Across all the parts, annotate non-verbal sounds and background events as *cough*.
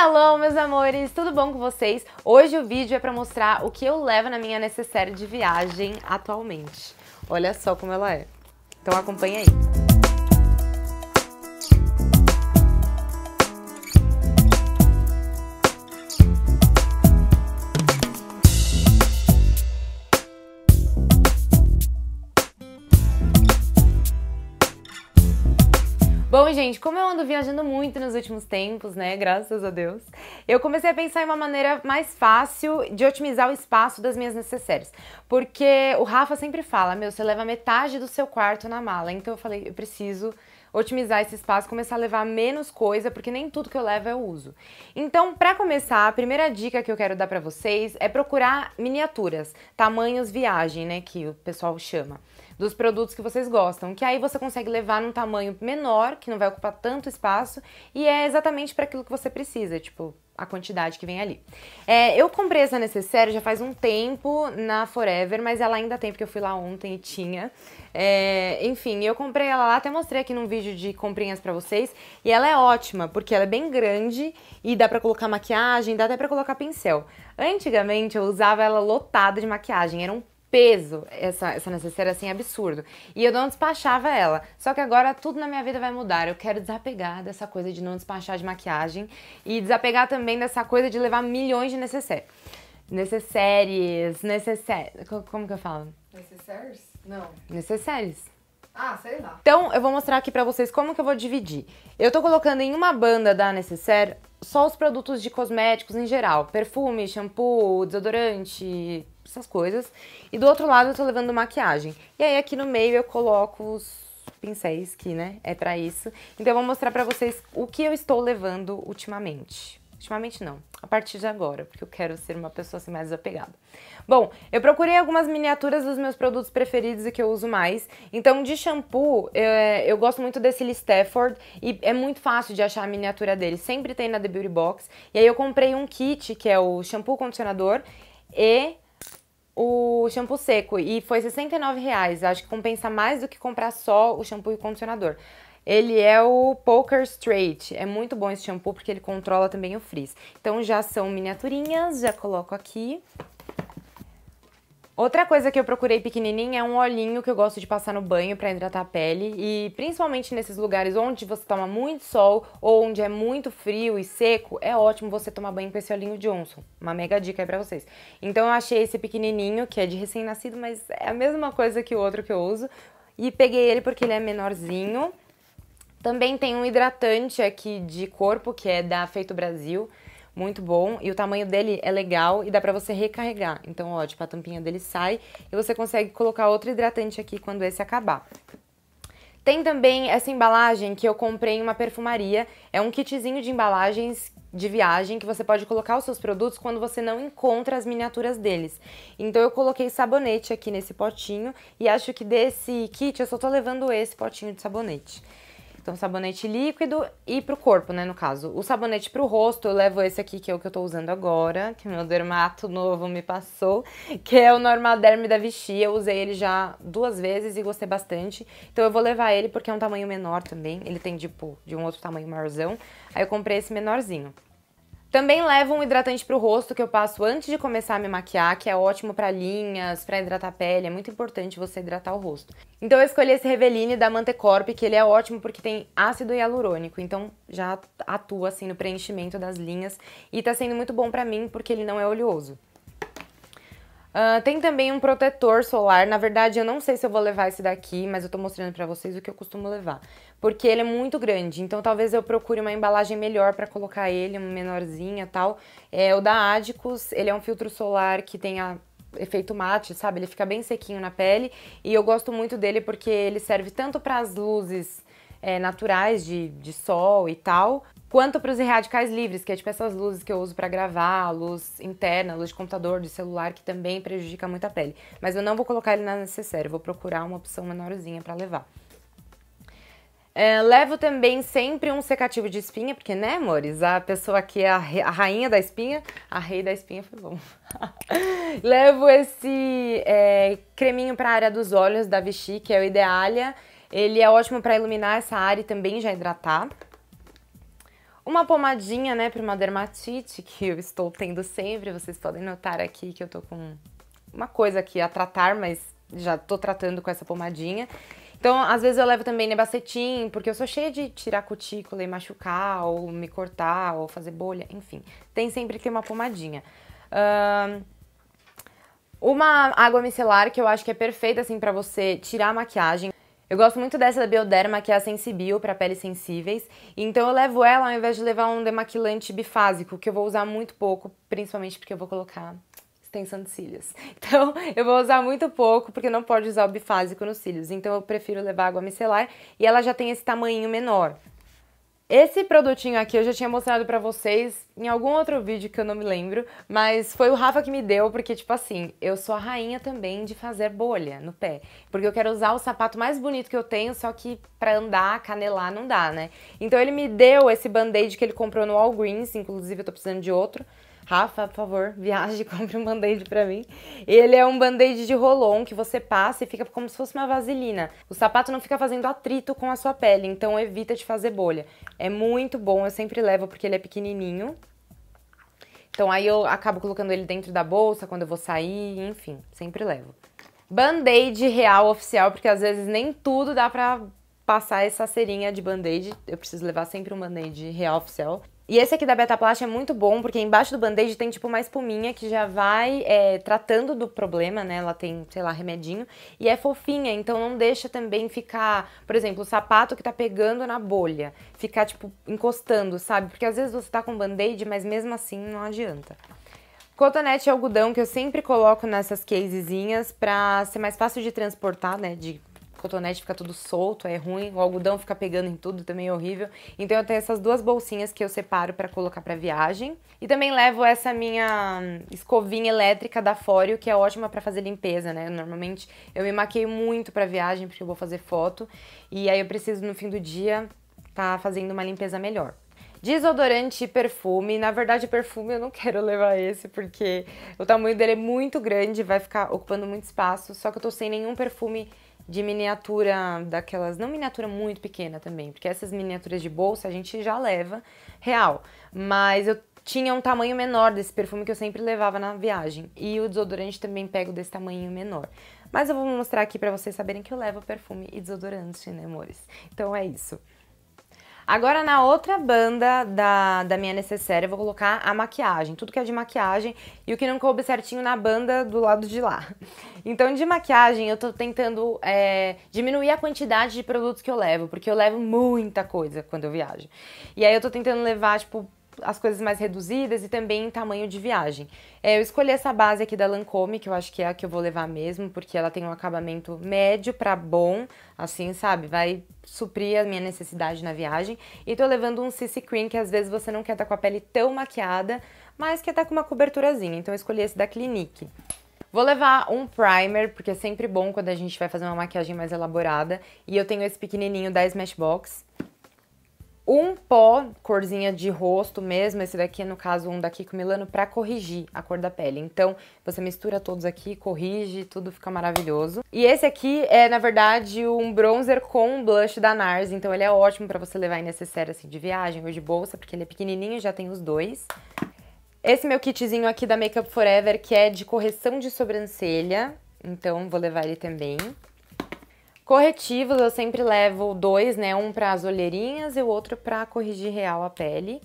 Hello, meus amores, tudo bom com vocês? Hoje o vídeo é para mostrar o que eu levo na minha necessaire de viagem atualmente. Olha só como ela é. Então acompanha aí. Bom, gente, como eu ando viajando muito nos últimos tempos, né? Graças a Deus, eu comecei a pensar em uma maneira mais fácil de otimizar o espaço das minhas necessárias. Porque o Rafa sempre fala: meu, você leva metade do seu quarto na mala. Então eu falei: eu preciso otimizar esse espaço, começar a levar menos coisa, porque nem tudo que eu levo eu uso. Então, para começar, a primeira dica que eu quero dar para vocês é procurar miniaturas, tamanhos viagem, né, que o pessoal chama dos produtos que vocês gostam, que aí você consegue levar num tamanho menor, que não vai ocupar tanto espaço, e é exatamente para aquilo que você precisa, tipo, a quantidade que vem ali. É, eu comprei essa necessaire já faz um tempo na Forever, mas ela ainda tem, porque eu fui lá ontem e tinha. É, enfim, eu comprei ela lá, até mostrei aqui num vídeo de comprinhas pra vocês. E ela é ótima, porque ela é bem grande e dá pra colocar maquiagem, dá até pra colocar pincel. Antigamente eu usava ela lotada de maquiagem, era um peso essa, essa necessaire assim absurdo. E eu não despachava ela. Só que agora tudo na minha vida vai mudar. Eu quero desapegar dessa coisa de não despachar de maquiagem e desapegar também dessa coisa de levar milhões de necessaires. Necessaires, necessaires. Como que eu falo? Necessaires? Não. Necessaires. Ah, sei lá. Então, eu vou mostrar aqui pra vocês como que eu vou dividir. Eu tô colocando em uma banda da Necessaire só os produtos de cosméticos em geral. Perfume, shampoo, desodorante, essas coisas. E do outro lado eu tô levando maquiagem. E aí aqui no meio eu coloco os pincéis que, né, é pra isso. Então eu vou mostrar pra vocês o que eu estou levando ultimamente. Ultimamente não, a partir de agora, porque eu quero ser uma pessoa assim, mais desapegada. Bom, eu procurei algumas miniaturas dos meus produtos preferidos e que eu uso mais. Então, de shampoo, eu, é, eu gosto muito desse Lee Stafford e é muito fácil de achar a miniatura dele. Sempre tem na The Beauty Box. E aí eu comprei um kit, que é o shampoo, condicionador e o shampoo seco e foi R$69,00. Acho que compensa mais do que comprar só o shampoo e o condicionador. Ele é o Poker Straight. É muito bom esse shampoo porque ele controla também o frizz. Então já são miniaturinhas, já coloco aqui. Outra coisa que eu procurei pequenininha é um olhinho que eu gosto de passar no banho para hidratar a pele e principalmente nesses lugares onde você toma muito sol ou onde é muito frio e seco, é ótimo você tomar banho com esse olhinho Johnson. Uma mega dica aí pra vocês. Então eu achei esse pequenininho, que é de recém-nascido, mas é a mesma coisa que o outro que eu uso. E peguei ele porque ele é menorzinho. Também tem um hidratante aqui de corpo, que é da Feito Brasil muito bom. E o tamanho dele é legal e dá pra você recarregar. Então, ó, tipo, a tampinha dele sai e você consegue colocar outro hidratante aqui quando esse acabar. Tem também essa embalagem que eu comprei em uma perfumaria. É um kitzinho de embalagens de viagem que você pode colocar os seus produtos quando você não encontra as miniaturas deles. Então eu coloquei sabonete aqui nesse potinho e acho que desse kit eu só tô levando esse potinho de sabonete. Então, sabonete líquido e pro corpo, né, no caso. O sabonete pro rosto, eu levo esse aqui, que é o que eu tô usando agora, que meu dermato novo me passou, que é o Normaderm da Vichy. Eu usei ele já duas vezes e gostei bastante. Então, eu vou levar ele porque é um tamanho menor também. Ele tem, tipo, de um outro tamanho maiorzão. Aí, eu comprei esse menorzinho. Também levo um hidratante para o rosto que eu passo antes de começar a me maquiar, que é ótimo para linhas, para hidratar a pele, é muito importante você hidratar o rosto. Então eu escolhi esse Reveline da Mantecorp, que ele é ótimo porque tem ácido hialurônico, então já atua assim no preenchimento das linhas e está sendo muito bom para mim porque ele não é oleoso. Uh, tem também um protetor solar. Na verdade, eu não sei se eu vou levar esse daqui, mas eu tô mostrando para vocês o que eu costumo levar. Porque ele é muito grande, então talvez eu procure uma embalagem melhor para colocar ele, uma menorzinha tal. É, o da Adicus, ele é um filtro solar que tem a efeito mate, sabe? Ele fica bem sequinho na pele e eu gosto muito dele porque ele serve tanto para as luzes é, naturais de, de sol e tal, Quanto para os radicais livres, que é tipo essas luzes que eu uso para gravar, luz interna, luz de computador, de celular, que também prejudica muito a pele. Mas eu não vou colocar ele na necessária, vou procurar uma opção menorzinha para levar. É, levo também sempre um secativo de espinha, porque, né, amores? A pessoa aqui é a, a rainha da espinha. A rei da espinha foi bom. *laughs* levo esse é, creminho para a área dos olhos da Vichy, que é o Idealia. Ele é ótimo para iluminar essa área e também já hidratar. Uma pomadinha, né, para uma dermatite que eu estou tendo sempre. Vocês podem notar aqui que eu tô com uma coisa aqui a tratar, mas já tô tratando com essa pomadinha. Então, às vezes eu levo também nebacetim, porque eu sou cheia de tirar cutícula e machucar, ou me cortar, ou fazer bolha, enfim. Tem sempre que ter uma pomadinha. uma água micelar que eu acho que é perfeita, assim, para você tirar a maquiagem. Eu gosto muito dessa da Bioderma, que é a Sensibio para peles sensíveis. Então eu levo ela ao invés de levar um demaquilante bifásico, que eu vou usar muito pouco, principalmente porque eu vou colocar extensão de cílios. *laughs* Então eu vou usar muito pouco, porque não pode usar o bifásico nos cílios. Então eu prefiro levar água micelar e ela já tem esse tamanho menor. Esse produtinho aqui eu já tinha mostrado para vocês em algum outro vídeo que eu não me lembro, mas foi o Rafa que me deu, porque tipo assim, eu sou a rainha também de fazer bolha no pé, porque eu quero usar o sapato mais bonito que eu tenho, só que para andar, canelar não dá, né? Então ele me deu esse band-aid que ele comprou no Walgreens inclusive eu tô precisando de outro. Rafa, por favor, *laughs* viaje e compre um band-aid pra mim. Ele é um band-aid de rolon que você passa e fica como se fosse uma vaselina. O sapato não fica fazendo atrito com a sua pele, então evita de fazer bolha. É muito bom, eu sempre levo porque ele é pequenininho. Então aí eu acabo colocando ele dentro da bolsa quando eu vou sair, enfim, sempre levo. Band-aid real oficial, porque às vezes nem tudo dá pra passar essa cerinha de band-aid. Eu preciso levar sempre um band-aid real oficial. E esse aqui da Betaplast é muito bom, porque embaixo do band-aid tem tipo uma espuminha que já vai é, tratando do problema, né? Ela tem, sei lá, remedinho. E é fofinha, então não deixa também ficar, por exemplo, o sapato que tá pegando na bolha. Ficar, tipo, encostando, sabe? Porque às vezes você tá com band-aid, mas mesmo assim não adianta. Cotonete e algodão que eu sempre coloco nessas casezinhas pra ser mais fácil de transportar, né? De cotonete fica tudo solto, é ruim, o algodão fica pegando em tudo, também é horrível. Então eu tenho essas duas bolsinhas que eu separo para colocar para viagem. E também levo essa minha hum, escovinha elétrica da Fório, que é ótima para fazer limpeza, né? Normalmente eu me maqueio muito para viagem, porque eu vou fazer foto, e aí eu preciso no fim do dia tá fazendo uma limpeza melhor. Desodorante e perfume. Na verdade, perfume eu não *laughs* quero levar esse, porque o tamanho dele é muito grande, vai ficar ocupando muito espaço. Só que eu tô sem nenhum perfume de miniatura daquelas, não miniatura muito pequena também, porque essas miniaturas de bolsa a gente já leva real, mas eu tinha um tamanho menor desse perfume que eu sempre levava na viagem. E o desodorante também pego desse tamanho menor. Mas eu vou mostrar aqui para vocês saberem que eu levo perfume e desodorante, né, amores? Então é isso. Agora, na outra banda da, da minha necessária, eu vou colocar a maquiagem, tudo que é de maquiagem e o que não coube certinho na banda do lado de lá. *laughs* Então, de maquiagem, eu tô tentando é, diminuir a quantidade de produtos que eu levo, porque eu levo muita coisa quando eu viajo. E aí, eu tô tentando levar, tipo, as coisas mais reduzidas e também em tamanho de viagem. É, eu escolhi essa base aqui da Lancôme, que eu acho que é a que eu vou levar mesmo, porque ela tem um acabamento médio para bom, assim, sabe? Vai suprir a minha necessidade na viagem. E tô levando um CC Cream, que às vezes você não quer estar tá com a pele tão maquiada, mas quer estar tá com uma coberturazinha. Então eu escolhi esse da Clinique. Vou levar um primer, porque é sempre bom quando a gente vai fazer uma maquiagem mais elaborada. E eu tenho esse pequenininho da Smashbox, um pó, corzinha de rosto mesmo, esse daqui é no caso um da Kiko Milano, para corrigir a cor da pele. Então, você mistura todos aqui, corrige, tudo fica maravilhoso. E esse aqui é, na verdade, um bronzer com blush da NARS, então ele é ótimo para você levar em necessário assim, de viagem ou de bolsa, porque ele é pequenininho, já tem os dois. Esse meu kitzinho aqui da Makeup Forever, que é de correção de sobrancelha, então vou levar ele também. Corretivos eu sempre levo dois, né? Um para as olheirinhas e o outro para corrigir real a pele.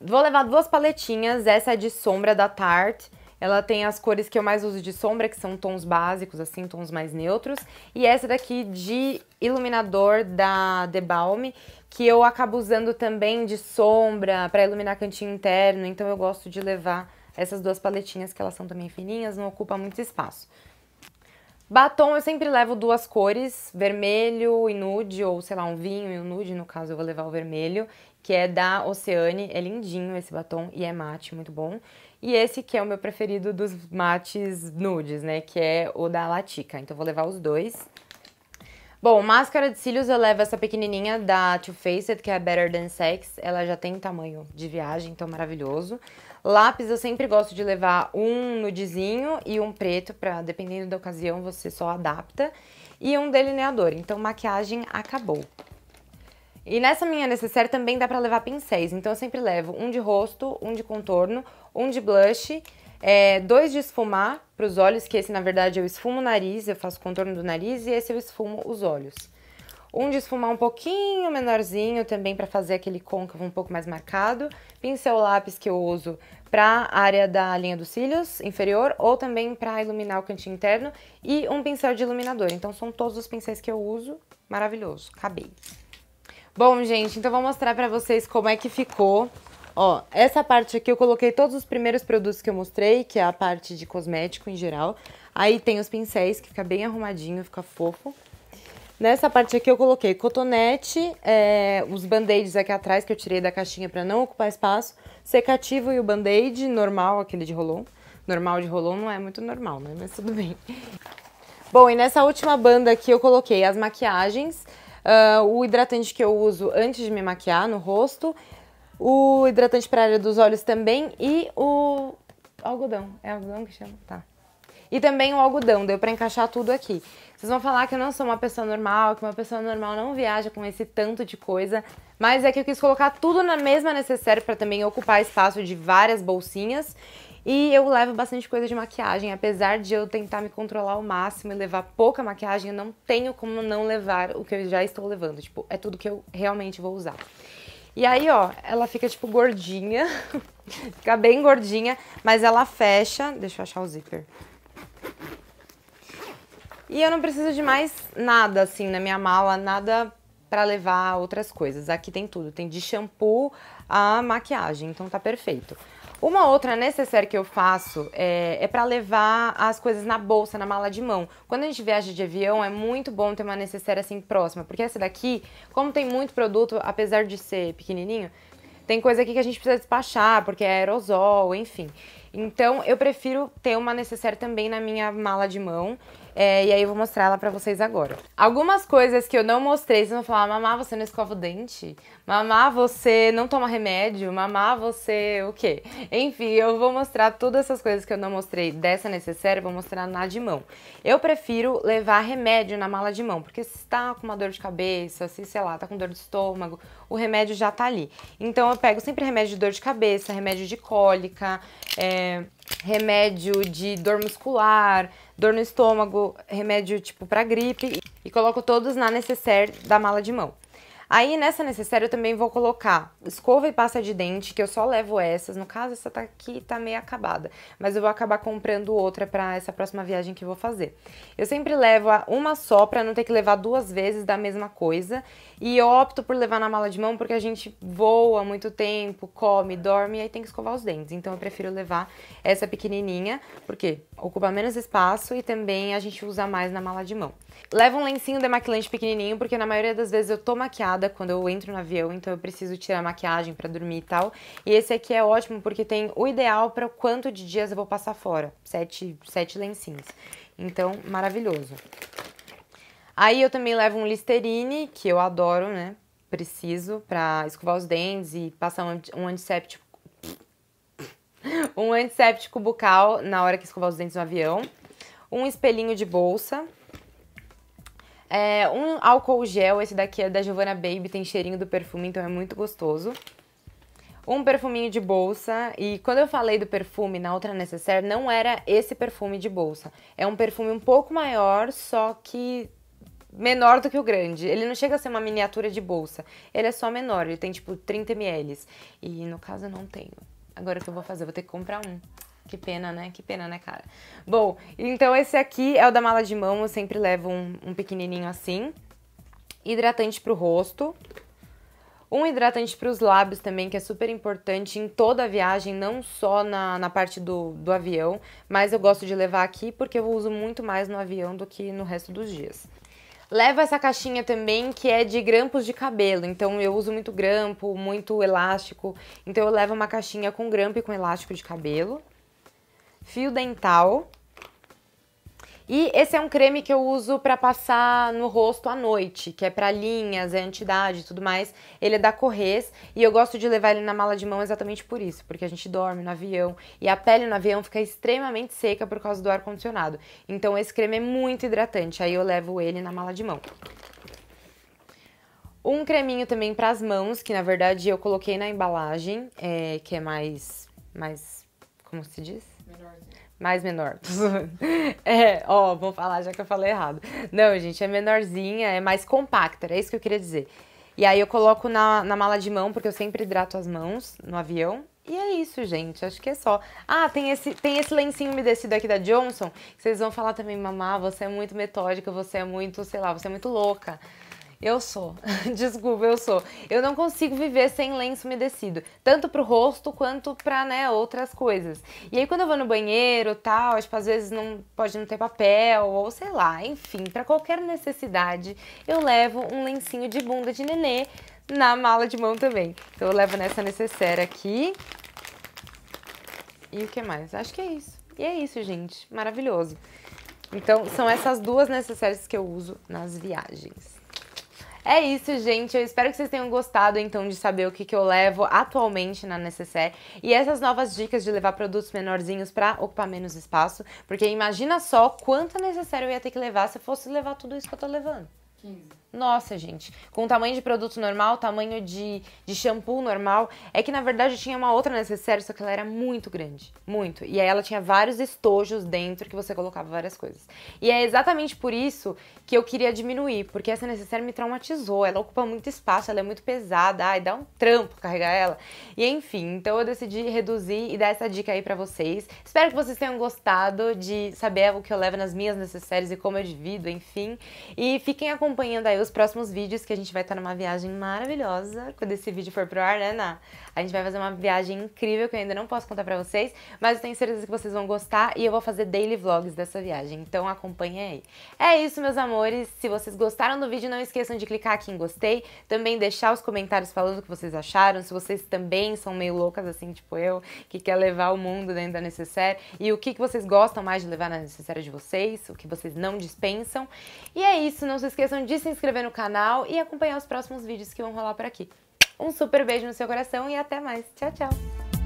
Vou levar duas paletinhas, essa é de sombra da Tarte. Ela tem as cores que eu mais uso de sombra, que são tons básicos, assim, tons mais neutros. E essa daqui de iluminador da The Balm, que eu acabo usando também de sombra para iluminar cantinho interno. Então eu gosto de levar essas duas paletinhas, que elas são também fininhas, não ocupa muito espaço. Batom eu sempre levo duas cores, vermelho e nude, ou sei lá, um vinho e um nude, no caso eu vou levar o vermelho, que é da Oceane, é lindinho esse batom e é mate, muito bom. E esse que é o meu preferido dos mates nudes, né, que é o da Latica, então vou levar os dois. Bom, máscara de cílios eu levo essa pequenininha da Too Faced, que é a Better Than Sex, ela já tem tamanho de viagem, então maravilhoso. Lápis eu sempre gosto de levar um nudezinho e um preto, pra, dependendo da ocasião você só adapta. E um delineador, então maquiagem acabou. E nessa minha necessaire também dá pra levar pincéis, então eu sempre levo um de rosto, um de contorno, um de blush, é, dois de esfumar para os olhos, que esse na verdade eu esfumo o nariz, eu faço contorno do nariz e esse eu esfumo os olhos. Um de esfumar um pouquinho menorzinho também para fazer aquele côncavo um pouco mais marcado. Pincel lápis que eu uso para a área da linha dos cílios inferior ou também para iluminar o cantinho interno. E um pincel de iluminador. Então são todos os pincéis que eu uso. Maravilhoso, acabei. Bom, gente, então vou mostrar para vocês como é que ficou. Ó, essa parte aqui eu coloquei todos os primeiros produtos que eu mostrei, que é a parte de cosmético em geral. Aí tem os pincéis, que fica bem arrumadinho, fica fofo. Nessa parte aqui eu coloquei cotonete, é, os band-aids aqui atrás que eu tirei da caixinha para não ocupar espaço, secativo e o band-aid normal, aquele de rolon. Normal de rolon não é muito normal, né? Mas tudo bem. Bom, e nessa última banda aqui eu coloquei as maquiagens, uh, o hidratante que eu uso antes de me maquiar no rosto, o hidratante para a área dos olhos também e o algodão. É algodão que chama? Tá. E também o algodão, deu para encaixar tudo aqui. Vocês vão falar que eu não sou uma pessoa normal, que uma pessoa normal não viaja com esse tanto de coisa, mas é que eu quis colocar tudo na mesma necessária para também ocupar espaço de várias bolsinhas. E eu levo bastante coisa de maquiagem, apesar de eu tentar me controlar ao máximo e levar pouca maquiagem, eu não tenho como não levar o que eu já estou levando, tipo, é tudo que eu realmente vou usar. E aí, ó, ela fica tipo gordinha, *laughs* fica bem gordinha, mas ela fecha, deixa eu achar o zíper. E eu não preciso de mais nada, assim, na minha mala, nada para levar outras coisas. Aqui tem tudo, tem de shampoo a maquiagem, então tá perfeito. Uma outra necessaire que eu faço é, é para levar as coisas na bolsa, na mala de mão. Quando a gente viaja de avião, é muito bom ter uma necessaire assim próxima, porque essa daqui, como tem muito produto, apesar de ser pequenininho, tem coisa aqui que a gente precisa despachar, porque é aerosol, enfim. Então, eu prefiro ter uma necessaire também na minha mala de mão é, e aí eu vou mostrar ela pra vocês agora. Algumas coisas que eu não mostrei, vocês vão falar, mamá, você não escova o dente? Mamá, você não toma remédio? Mamá, você o quê? Enfim, eu vou mostrar todas essas coisas que eu não mostrei dessa necessária, vou mostrar na de mão. Eu prefiro levar remédio na mala de mão, porque se está com uma dor de cabeça, se, sei lá, tá com dor de estômago, o remédio já tá ali. Então eu pego sempre remédio de dor de cabeça, remédio de cólica, é, remédio de dor muscular, dor no estômago, remédio tipo para gripe e coloco todos na necessaire da mala de mão. Aí nessa necessária eu também vou colocar escova e pasta de dente, que eu só levo essas. No caso, essa tá aqui tá meio acabada, mas eu vou acabar comprando outra para essa próxima viagem que eu vou fazer. Eu sempre levo uma só para não ter que levar duas vezes da mesma coisa, e eu opto por levar na mala de mão porque a gente voa muito tempo, come, dorme e aí tem que escovar os dentes. Então eu prefiro levar essa pequenininha, porque ocupa menos espaço e também a gente usa mais na mala de mão. Levo um lencinho demaquilante pequenininho, porque na maioria das vezes eu tô maquiada maquiada quando eu entro no avião, então eu preciso tirar maquiagem para dormir e tal. E esse aqui é ótimo porque tem o ideal para quanto de dias eu vou passar fora, sete, sete lencinhos. Então, maravilhoso. Aí eu também levo um Listerine, que eu adoro, né? Preciso para escovar os dentes e passar um antisséptico *laughs* um antisséptico bucal na hora que escovar os dentes no avião, um espelhinho de bolsa, é, um álcool gel, esse daqui é da Giovanna Baby, tem cheirinho do perfume, então é muito gostoso. Um perfuminho de bolsa, e quando eu falei do perfume na outra necessaire, não era esse perfume de bolsa. É um perfume um pouco maior, só que menor do que o grande. Ele não chega a ser uma miniatura de bolsa. Ele é só menor, ele tem tipo 30 ml. E no caso eu não tenho. Agora o que eu vou fazer? Eu vou ter que comprar um. Que pena, né? Que pena, né, cara? Bom, então esse aqui é o da mala de mão, eu sempre levo um, um pequenininho assim. Hidratante pro rosto. Um hidratante para os lábios também, que é super importante em toda a viagem, não só na, na parte do, do avião, mas eu gosto de levar aqui porque eu uso muito mais no avião do que no resto dos dias. Levo essa caixinha também que é de grampos de cabelo, então eu uso muito grampo, muito elástico, então eu levo uma caixinha com grampo e com elástico de cabelo fio dental. E esse é um creme que eu uso para passar no rosto à noite, que é para linhas, é anti-idade e tudo mais. Ele é da Corrês e eu gosto de levar ele na mala de mão exatamente por isso, porque a gente dorme no avião e a pele no avião fica extremamente seca por causa do ar condicionado. Então esse creme é muito hidratante, aí eu levo ele na mala de mão. Um creminho também para as mãos, que na verdade eu coloquei na embalagem, é, que é mais, mais, como se diz? Mais menor. *laughs* é, ó, vou falar já que eu falei errado. Não, gente, é menorzinha, é mais compacta, era isso que eu queria dizer. E aí eu coloco na, na mala de mão, porque eu sempre hidrato as mãos no avião. E é isso, gente. Acho que é só. Ah, tem esse, tem esse lencinho umedecido aqui da Johnson. Que vocês vão falar também, mamá, você é muito metódica, você é muito, sei lá, você é muito louca. Eu sou. *laughs* Desculpa, eu sou. Eu não consigo viver sem lenço umedecido, tanto pro rosto quanto pra, né, outras coisas. E aí quando eu vou no banheiro, tal, tipo, às vezes não pode não ter papel ou sei lá, enfim, para qualquer necessidade, eu levo um lencinho de bunda de nenê na mala de mão também. Então eu levo nessa necessária aqui. E o que mais? Acho que é isso. E é isso, gente. Maravilhoso. Então, são essas duas necessárias que eu uso nas viagens. É isso, gente. Eu espero que vocês tenham gostado então de saber o que, que eu levo atualmente na necessaire e essas novas dicas de levar produtos menorzinhos para ocupar menos espaço, porque imagina só quanto necessário eu ia ter que levar se eu fosse levar tudo isso que eu tô levando. 15. Nossa, gente, com o tamanho de produto normal, tamanho de, de shampoo normal, é que na verdade tinha uma outra necessária, só que ela era muito grande, muito. E aí ela tinha vários estojos dentro que você colocava várias coisas. E é exatamente por isso que eu queria diminuir, porque essa necessária me traumatizou, ela ocupa muito espaço, ela é muito pesada, ai, dá um trampo carregar ela. E enfim, então eu decidi reduzir e dar essa dica aí para vocês. Espero que vocês tenham gostado de saber o que eu levo nas minhas necessárias e como eu divido, enfim. E fiquem acompanhando aí os próximos vídeos que a gente vai estar numa viagem maravilhosa, quando esse vídeo for pro ar, né, Ná? A gente vai fazer uma viagem incrível que eu ainda não posso contar pra vocês, mas eu tenho certeza que vocês vão gostar e eu vou fazer daily vlogs dessa viagem, então acompanha aí. É isso, meus amores, se vocês gostaram do vídeo, não esqueçam de clicar aqui em gostei, também deixar os comentários falando o que vocês acharam, se vocês também são meio loucas assim, tipo eu, que quer levar o mundo dentro da necessaire, e o que, que vocês gostam mais de levar na necessaire de vocês, o que vocês não dispensam. E é isso, não se esqueçam de se inscrever inscrever no canal e acompanhar os próximos vídeos que vão rolar por aqui. Um super beijo no seu coração e até mais. Tchau, tchau!